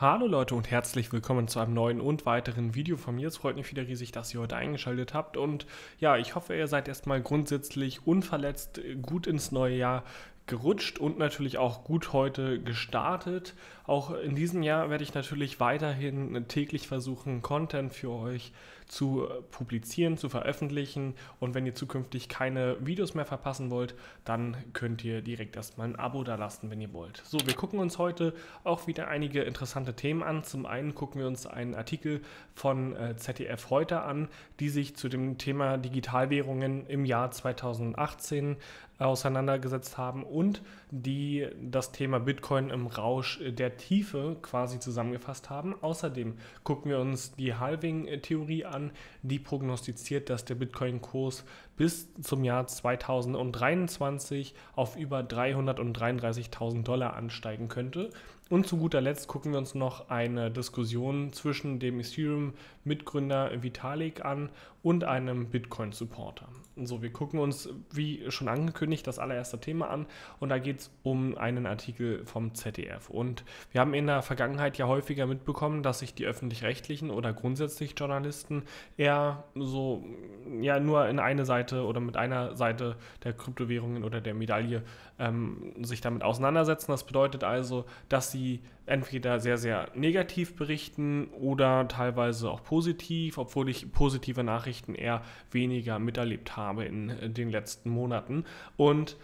Hallo Leute und herzlich willkommen zu einem neuen und weiteren Video von mir. Es freut mich wieder riesig, dass ihr heute eingeschaltet habt und ja, ich hoffe, ihr seid erstmal grundsätzlich unverletzt gut ins neue Jahr gerutscht und natürlich auch gut heute gestartet. Auch in diesem Jahr werde ich natürlich weiterhin täglich versuchen, Content für euch zu äh, publizieren, zu veröffentlichen. Und wenn ihr zukünftig keine Videos mehr verpassen wollt, dann könnt ihr direkt erstmal ein Abo da lassen, wenn ihr wollt. So, wir gucken uns heute auch wieder einige interessante Themen an. Zum einen gucken wir uns einen Artikel von äh, ZDF heute an, die sich zu dem Thema Digitalwährungen im Jahr 2018 auseinandergesetzt haben und die das Thema Bitcoin im Rausch der Tiefe quasi zusammengefasst haben. Außerdem gucken wir uns die Halving-Theorie an, die prognostiziert, dass der Bitcoin-Kurs bis zum Jahr 2023 auf über 333.000 Dollar ansteigen könnte. Und zu guter Letzt gucken wir uns noch eine Diskussion zwischen dem Ethereum-Mitgründer Vitalik an und einem Bitcoin-Supporter. So, wir gucken uns, wie schon angekündigt, das allererste Thema an und da geht es um einen Artikel vom ZDF. Und wir haben in der Vergangenheit ja häufiger mitbekommen, dass sich die öffentlich-rechtlichen oder grundsätzlich Journalisten eher so, ja, nur in eine Seite Seite oder mit einer Seite der Kryptowährungen oder der Medaille ähm, sich damit auseinandersetzen. Das bedeutet also, dass sie entweder sehr, sehr negativ berichten oder teilweise auch positiv, obwohl ich positive Nachrichten eher weniger miterlebt habe in äh, den letzten Monaten. Und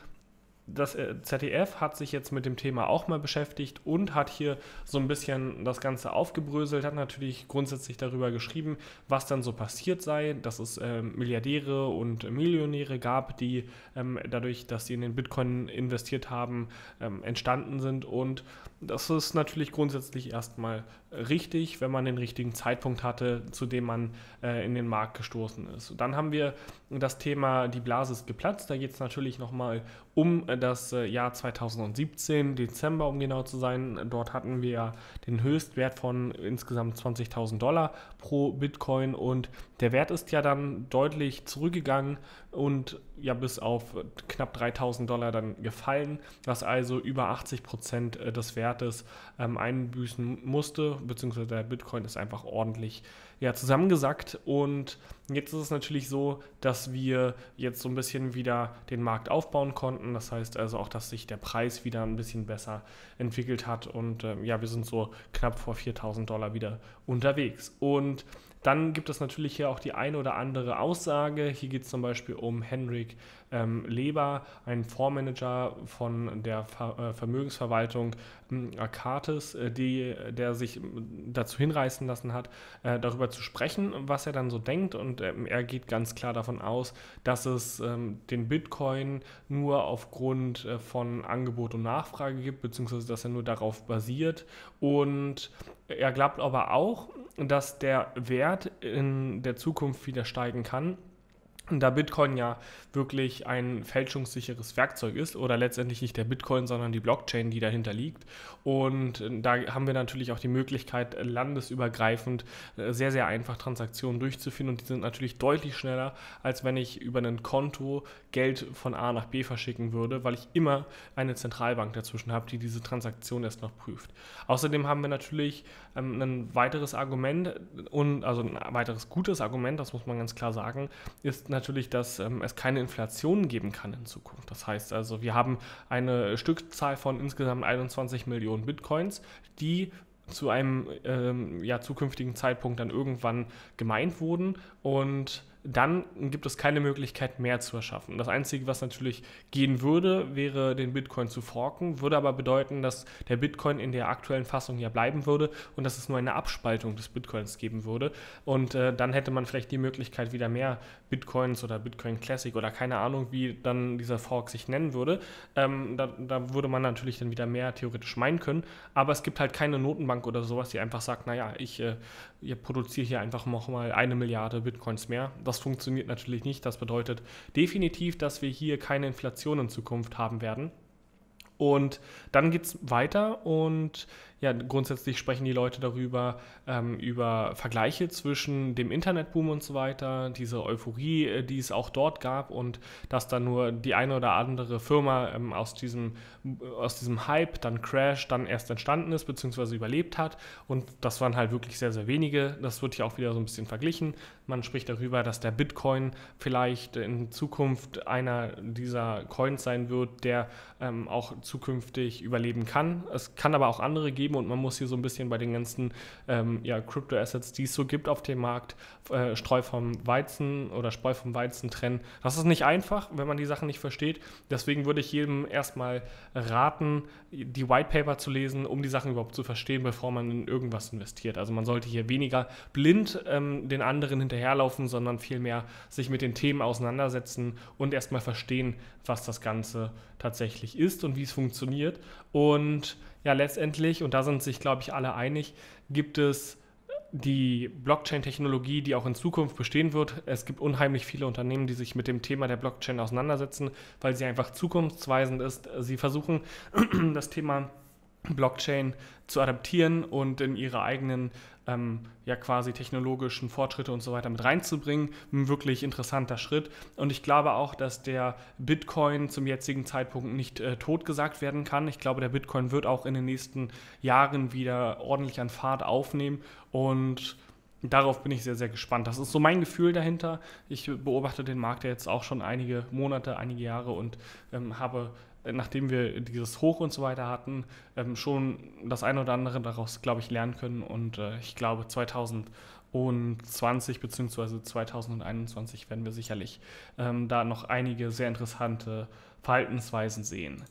das äh, ZDF hat sich jetzt mit dem Thema auch mal beschäftigt und hat hier so ein bisschen das Ganze aufgebröselt, hat natürlich grundsätzlich darüber geschrieben, was dann so passiert sei, dass es ähm, Milliardäre und Millionäre gab, die ähm, dadurch, dass sie in den Bitcoin investiert haben, ähm, entstanden sind und das ist natürlich grundsätzlich erstmal richtig, wenn man den richtigen Zeitpunkt hatte, zu dem man äh, in den Markt gestoßen ist. Dann haben wir das Thema, die Blase ist geplatzt. Da geht es natürlich nochmal um äh, das äh, Jahr 2017, Dezember, um genau zu sein. Dort hatten wir den Höchstwert von insgesamt 20.000 Dollar pro Bitcoin und der Wert ist ja dann deutlich zurückgegangen und ja bis auf knapp 3000 Dollar dann gefallen, was also über 80 Prozent äh, des Wertes ähm, einbüßen musste, beziehungsweise der Bitcoin ist einfach ordentlich ja, zusammengesackt. Und jetzt ist es natürlich so, dass wir jetzt so ein bisschen wieder den Markt aufbauen konnten. Das heißt also auch, dass sich der Preis wieder ein bisschen besser entwickelt hat. Und ähm, ja, wir sind so knapp vor 4000 Dollar wieder unterwegs. Und dann gibt es natürlich hier auch die eine oder andere Aussage. Hier geht es zum Beispiel um Henrik ähm, Leber, einen Fondsmanager von der Ver äh, Vermögensverwaltung ähm, Akates, äh, die, der sich ähm, dazu hinreißen lassen hat, äh, darüber zu sprechen, was er dann so denkt. Und ähm, er geht ganz klar davon aus, dass es ähm, den Bitcoin nur aufgrund äh, von Angebot und Nachfrage gibt, beziehungsweise dass er nur darauf basiert und er glaubt aber auch, dass der Wert in der Zukunft wieder steigen kann da Bitcoin ja wirklich ein fälschungssicheres Werkzeug ist oder letztendlich nicht der Bitcoin, sondern die Blockchain, die dahinter liegt. Und äh, da haben wir natürlich auch die Möglichkeit, äh, landesübergreifend äh, sehr, sehr einfach Transaktionen durchzuführen. Und die sind natürlich deutlich schneller, als wenn ich über ein Konto Geld von A nach B verschicken würde, weil ich immer eine Zentralbank dazwischen habe, die diese Transaktion erst noch prüft. Außerdem haben wir natürlich ähm, ein weiteres Argument, und, also ein weiteres gutes Argument, das muss man ganz klar sagen, ist natürlich, natürlich, dass ähm, es keine Inflation geben kann in Zukunft. Das heißt also, wir haben eine Stückzahl von insgesamt 21 Millionen Bitcoins, die zu einem ähm, ja, zukünftigen Zeitpunkt dann irgendwann gemeint wurden und dann gibt es keine Möglichkeit mehr zu erschaffen. Das Einzige, was natürlich gehen würde, wäre den Bitcoin zu forken, würde aber bedeuten, dass der Bitcoin in der aktuellen Fassung ja bleiben würde und dass es nur eine Abspaltung des Bitcoins geben würde. Und äh, dann hätte man vielleicht die Möglichkeit, wieder mehr Bitcoins oder Bitcoin Classic oder keine Ahnung, wie dann dieser Fork sich nennen würde. Ähm, da, da, würde man natürlich dann wieder mehr theoretisch meinen können. Aber es gibt halt keine Notenbank oder sowas, die einfach sagt, naja, ich, äh, ich produziere hier einfach nochmal eine Milliarde Bitcoins mehr. Das das funktioniert natürlich nicht. Das bedeutet definitiv, dass wir hier keine Inflation in Zukunft haben werden. Und dann geht es weiter und ja, grundsätzlich sprechen die Leute darüber, ähm, über Vergleiche zwischen dem Internetboom und so weiter, diese Euphorie, äh, die es auch dort gab und dass dann nur die eine oder andere Firma ähm, aus, diesem, aus diesem Hype, dann Crash, dann erst entstanden ist, beziehungsweise überlebt hat. Und das waren halt wirklich sehr, sehr wenige. Das wird hier auch wieder so ein bisschen verglichen. Man spricht darüber, dass der Bitcoin vielleicht in Zukunft einer dieser Coins sein wird, der ähm, auch zukünftig überleben kann. Es kann aber auch andere geben gegeben und man muss hier so ein bisschen bei den ganzen ähm, ja, Crypto-Assets, die es so gibt auf dem Markt, äh, Streu vom Weizen oder Spreu vom Weizen trennen. Das ist nicht einfach, wenn man die Sachen nicht versteht. Deswegen würde ich jedem erstmal raten, die White Paper zu lesen, um die Sachen überhaupt zu verstehen, bevor man in irgendwas investiert. Also man sollte hier weniger blind ähm, den anderen hinterherlaufen, sondern vielmehr sich mit den Themen auseinandersetzen und erstmal verstehen, was das Ganze tatsächlich ist und wie es funktioniert. Und ja letztendlich, und da sind sich, glaube ich, alle einig, gibt es die Blockchain-Technologie, die auch in Zukunft bestehen wird. Es gibt unheimlich viele Unternehmen, die sich mit dem Thema der Blockchain auseinandersetzen, weil sie einfach zukunftsweisend ist. Sie versuchen das Thema Blockchain zu adaptieren und in ihre eigenen ähm, ja quasi technologischen Fortschritte und so weiter mit reinzubringen. Ein wirklich interessanter Schritt. Und ich glaube auch, dass der Bitcoin zum jetzigen Zeitpunkt nicht äh, totgesagt werden kann. Ich glaube, der Bitcoin wird auch in den nächsten Jahren wieder ordentlich an Fahrt aufnehmen und Darauf bin ich sehr, sehr gespannt. Das ist so mein Gefühl dahinter. Ich beobachte den Markt ja jetzt auch schon einige Monate, einige Jahre und ähm, habe äh, nachdem wir dieses Hoch und so weiter hatten, ähm, schon das eine oder andere daraus, glaube ich, lernen können. Und äh, ich glaube, 2020 bzw. 2021 werden wir sicherlich ähm, da noch einige sehr interessante Verhaltensweisen sehen.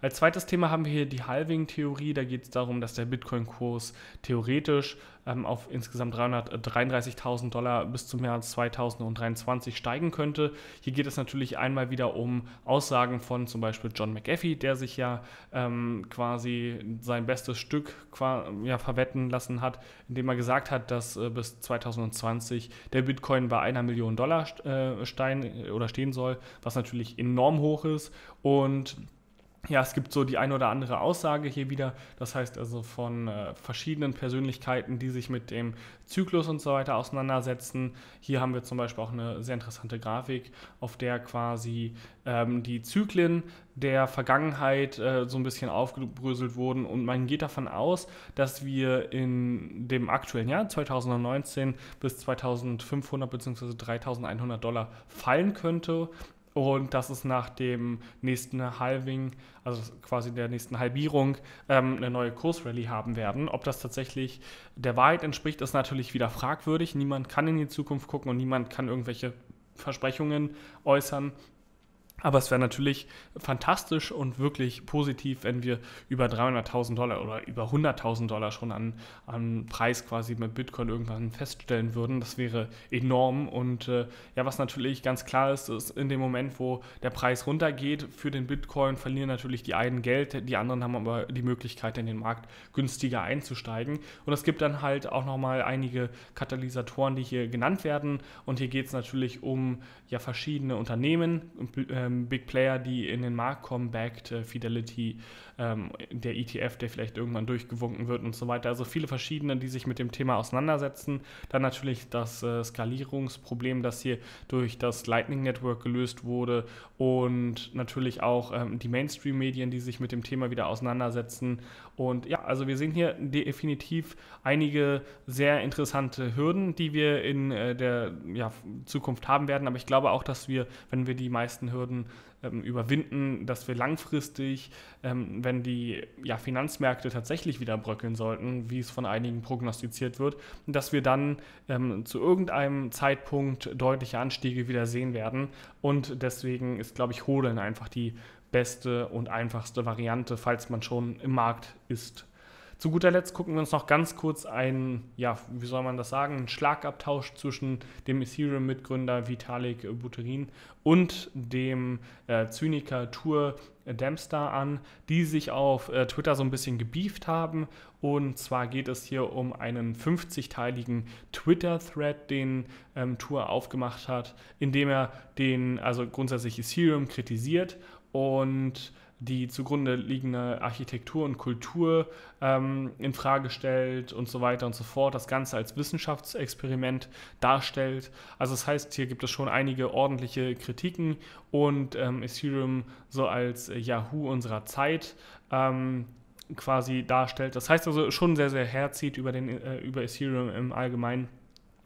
Als zweites Thema haben wir hier die Halving-Theorie. Da geht es darum, dass der Bitcoin-Kurs theoretisch ähm, auf insgesamt 333.000 Dollar bis zum Jahr 2023 steigen könnte. Hier geht es natürlich einmal wieder um Aussagen von zum Beispiel John McAfee, der sich ja ähm, quasi sein bestes Stück ja, verwetten lassen hat, indem er gesagt hat, dass äh, bis 2020 der Bitcoin bei einer Million Dollar äh, stehen oder stehen soll, was natürlich enorm hoch ist und ja, es gibt so die ein oder andere Aussage hier wieder. Das heißt also von äh, verschiedenen Persönlichkeiten, die sich mit dem Zyklus und so weiter auseinandersetzen. Hier haben wir zum Beispiel auch eine sehr interessante Grafik, auf der quasi ähm, die Zyklen der Vergangenheit äh, so ein bisschen aufgebröselt wurden. Und man geht davon aus, dass wir in dem aktuellen Jahr 2019 bis 2500 bzw. 3100 Dollar fallen könnte und dass es nach dem nächsten Halving, also quasi der nächsten Halbierung, ähm, eine neue Kursrallye haben werden. Ob das tatsächlich der Wahrheit entspricht, ist natürlich wieder fragwürdig. Niemand kann in die Zukunft gucken und niemand kann irgendwelche Versprechungen äußern. Aber es wäre natürlich fantastisch und wirklich positiv, wenn wir über 300.000 Dollar oder über 100.000 Dollar schon an, an Preis quasi mit Bitcoin irgendwann feststellen würden. Das wäre enorm. Und äh, ja, was natürlich ganz klar ist, ist in dem Moment, wo der Preis runtergeht für den Bitcoin, verlieren natürlich die einen Geld, die anderen haben aber die Möglichkeit, in den Markt günstiger einzusteigen. Und es gibt dann halt auch nochmal einige Katalysatoren, die hier genannt werden. Und hier geht es natürlich um ja verschiedene Unternehmen. Äh, ähm, Big Player, die in den Markt kommen, backed äh, Fidelity, ähm, der ETF, der vielleicht irgendwann durchgewunken wird und so weiter. Also viele verschiedene, die sich mit dem Thema auseinandersetzen. Dann natürlich das äh, Skalierungsproblem, das hier durch das Lightning Network gelöst wurde und natürlich auch ähm, die Mainstream-Medien, die sich mit dem Thema wieder auseinandersetzen. Und ja, also wir sehen hier definitiv einige sehr interessante Hürden, die wir in äh, der ja, Zukunft haben werden. Aber ich glaube auch, dass wir, wenn wir die meisten Hürden ähm, überwinden, dass wir langfristig, ähm, wenn die ja, Finanzmärkte tatsächlich wieder bröckeln sollten, wie es von einigen prognostiziert wird, dass wir dann ähm, zu irgendeinem Zeitpunkt deutliche Anstiege wieder sehen werden. Und deswegen ist, glaube ich, Hodeln einfach die beste und einfachste Variante, falls man schon im Markt ist zu guter Letzt gucken wir uns noch ganz kurz einen, ja, wie soll man das sagen, einen Schlagabtausch zwischen dem Ethereum-Mitgründer Vitalik Buterin und dem äh, Zyniker Tour Dempster an, die sich auf äh, Twitter so ein bisschen gebieft haben. Und zwar geht es hier um einen 50-teiligen Twitter-Thread, den ähm, Tour aufgemacht hat, in dem er den, also grundsätzlich Ethereum kritisiert und die zugrunde liegende Architektur und Kultur ähm, in Frage stellt und so weiter und so fort, das Ganze als Wissenschaftsexperiment darstellt. Also das heißt, hier gibt es schon einige ordentliche Kritiken und ähm, Ethereum so als äh, Yahoo unserer Zeit ähm, quasi darstellt. Das heißt also schon sehr, sehr herzieht über, den, äh, über Ethereum im Allgemeinen.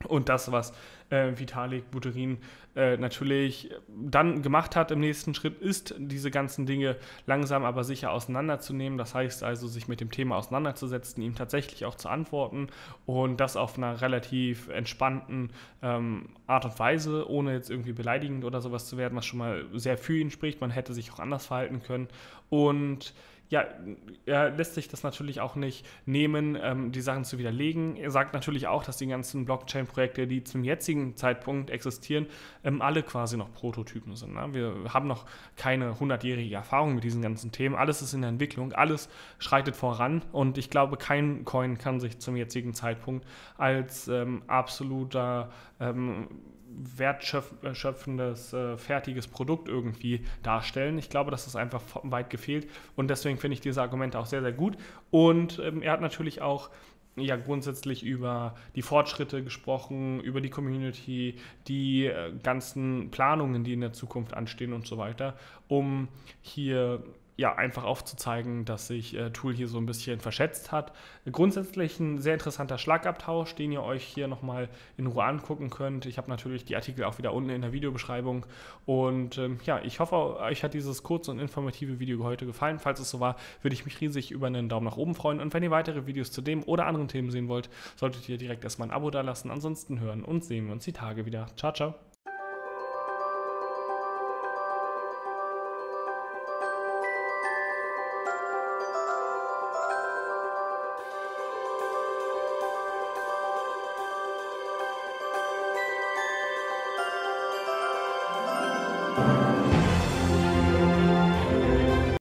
Und das, was äh, Vitalik Buterin äh, natürlich dann gemacht hat im nächsten Schritt, ist, diese ganzen Dinge langsam aber sicher auseinanderzunehmen. Das heißt also, sich mit dem Thema auseinanderzusetzen, ihm tatsächlich auch zu antworten und das auf einer relativ entspannten ähm, Art und Weise, ohne jetzt irgendwie beleidigend oder sowas zu werden, was schon mal sehr für ihn spricht. Man hätte sich auch anders verhalten können. Und ja, er lässt sich das natürlich auch nicht nehmen, ähm, die Sachen zu widerlegen. Er sagt natürlich auch, dass die ganzen Blockchain-Projekte, die zum jetzigen Zeitpunkt existieren, ähm, alle quasi noch Prototypen sind. Ne? Wir haben noch keine hundertjährige Erfahrung mit diesen ganzen Themen. Alles ist in der Entwicklung, alles schreitet voran und ich glaube, kein Coin kann sich zum jetzigen Zeitpunkt als ähm, absoluter ähm, wertschöpfendes, äh, äh, fertiges Produkt irgendwie darstellen. Ich glaube, das ist einfach weit gefehlt und deswegen finde ich diese Argumente auch sehr, sehr gut. Und ähm, er hat natürlich auch ja grundsätzlich über die Fortschritte gesprochen, über die Community, die äh, ganzen Planungen, die in der Zukunft anstehen und so weiter, um hier ja, einfach aufzuzeigen, dass sich äh, Tool hier so ein bisschen verschätzt hat. Grundsätzlich ein sehr interessanter Schlagabtausch, den ihr euch hier nochmal in Ruhe angucken könnt. Ich habe natürlich die Artikel auch wieder unten in der Videobeschreibung. Und ähm, ja, ich hoffe, euch hat dieses kurze und informative Video heute gefallen. Falls es so war, würde ich mich riesig über einen Daumen nach oben freuen. Und wenn ihr weitere Videos zu dem oder anderen Themen sehen wollt, solltet ihr direkt erstmal ein Abo dalassen. Ansonsten hören und sehen wir uns die Tage wieder. Ciao, ciao.